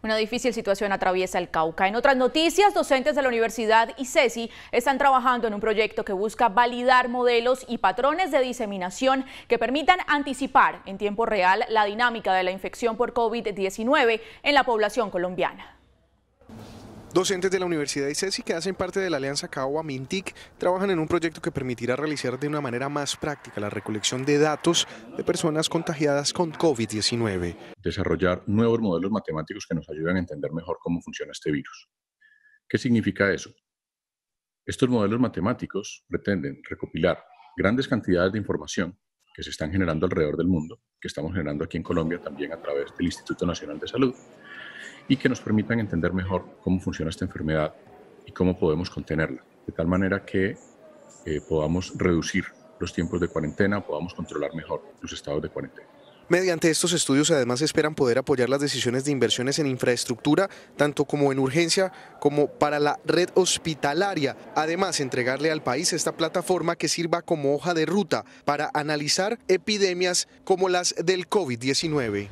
Una difícil situación atraviesa el Cauca. En otras noticias, docentes de la Universidad y ICESI están trabajando en un proyecto que busca validar modelos y patrones de diseminación que permitan anticipar en tiempo real la dinámica de la infección por COVID-19 en la población colombiana. Docentes de la Universidad de ICESI que hacen parte de la Alianza Caoba Mintic trabajan en un proyecto que permitirá realizar de una manera más práctica la recolección de datos de personas contagiadas con COVID-19. Desarrollar nuevos modelos matemáticos que nos ayuden a entender mejor cómo funciona este virus. ¿Qué significa eso? Estos modelos matemáticos pretenden recopilar grandes cantidades de información que se están generando alrededor del mundo, que estamos generando aquí en Colombia también a través del Instituto Nacional de Salud, y que nos permitan entender mejor cómo funciona esta enfermedad y cómo podemos contenerla, de tal manera que eh, podamos reducir los tiempos de cuarentena, podamos controlar mejor los estados de cuarentena. Mediante estos estudios además esperan poder apoyar las decisiones de inversiones en infraestructura, tanto como en urgencia como para la red hospitalaria. Además, entregarle al país esta plataforma que sirva como hoja de ruta para analizar epidemias como las del COVID-19.